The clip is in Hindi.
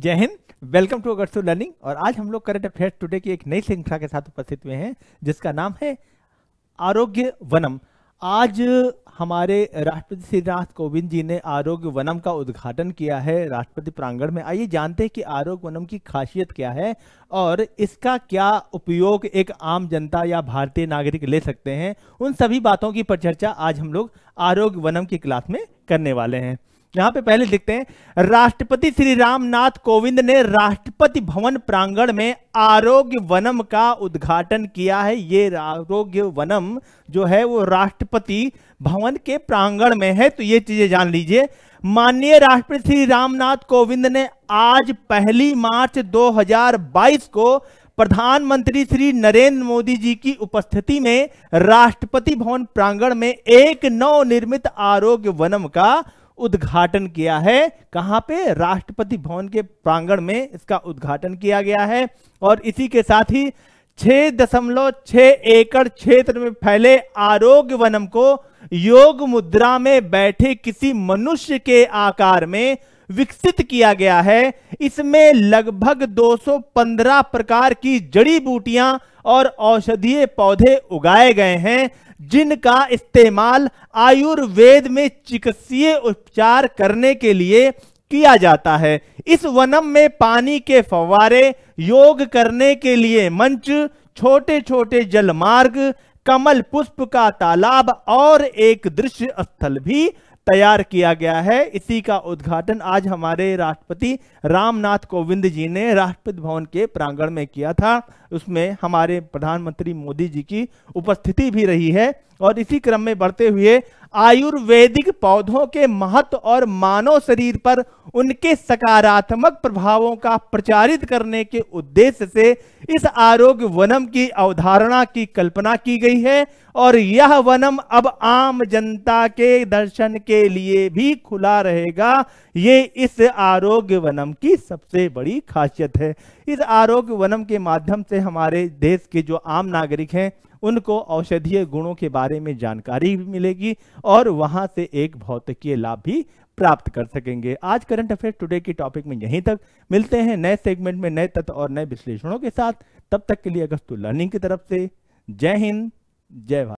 जय हिंद वेलकम टू अगरसू लर्निंग और आज हम लोग करंट अफेयर्स टुडे की एक नई श्रृंखला के साथ उपस्थित हुए हैं जिसका नाम है आरोग्य वनम आज हमारे राष्ट्रपति श्री रामनाथ कोविंद जी ने आरोग्य वनम का उद्घाटन किया है राष्ट्रपति प्रांगण में आइए जानते हैं कि आरोग्य वनम की खासियत क्या है और इसका क्या उपयोग एक आम जनता या भारतीय नागरिक ले सकते हैं उन सभी बातों की परिचर्चा आज हम लोग आरोग्य वनम की क्लास में करने वाले हैं यहां पे पहले लिखते हैं राष्ट्रपति श्री रामनाथ कोविंद ने राष्ट्रपति भवन प्रांगण में आरोग्य वनम का उद्घाटन किया है ये आरोग्य वनम जो है वो राष्ट्रपति भवन के प्रांगण में है तो ये चीजें जान लीजिए माननीय राष्ट्रपति श्री रामनाथ कोविंद ने आज पहली मार्च 2022 को प्रधानमंत्री श्री नरेंद्र मोदी जी की उपस्थिति में राष्ट्रपति भवन प्रांगण में एक नव निर्मित आरोग्य वनम का उद्घाटन किया है कहां पे राष्ट्रपति भवन के प्रांगण में इसका उद्घाटन किया गया है और इसी के साथ ही छह दशमलव छह एकड़ क्षेत्र में फैले आरोग्य वनम को योग मुद्रा में बैठे किसी मनुष्य के आकार में विकसित किया गया है इसमें लगभग 215 प्रकार की जड़ी बूटियां और औषधीय पौधे उगाए गए हैं जिनका इस्तेमाल आयुर्वेद में चिकित्सीय उपचार करने के लिए किया जाता है इस वनम में पानी के फवारे योग करने के लिए मंच छोटे छोटे जलमार्ग कमल पुष्प का तालाब और एक दृश्य स्थल भी तैयार किया गया है इसी का उद्घाटन आज हमारे राष्ट्रपति रामनाथ कोविंद जी ने राष्ट्रपति भवन के प्रांगण में किया था उसमें हमारे प्रधानमंत्री मोदी जी की उपस्थिति भी रही है और इसी क्रम में बढ़ते हुए आयुर्वेदिक पौधों के महत्व और मानव शरीर पर उनके सकारात्मक प्रभावों का प्रचारित करने के उद्देश्य से इस आरोग्य वनम की अवधारणा की कल्पना की गई है और यह वनम अब आम जनता के दर्शन के लिए भी खुला रहेगा ये इस आरोग्य वनम की सबसे बड़ी खासियत है इस आरोग्य वनम के माध्यम से हमारे देश के जो आम नागरिक हैं उनको औषधीय गुणों के बारे में जानकारी भी मिलेगी और वहां से एक भौतिकीय लाभ भी प्राप्त कर सकेंगे आज करंट अफेयर टुडे की टॉपिक में यहीं तक मिलते हैं नए सेगमेंट में नए तत्व और नए विश्लेषणों के साथ तब तक के लिए अगस्त लर्निंग की तरफ से जय हिंद जय भारत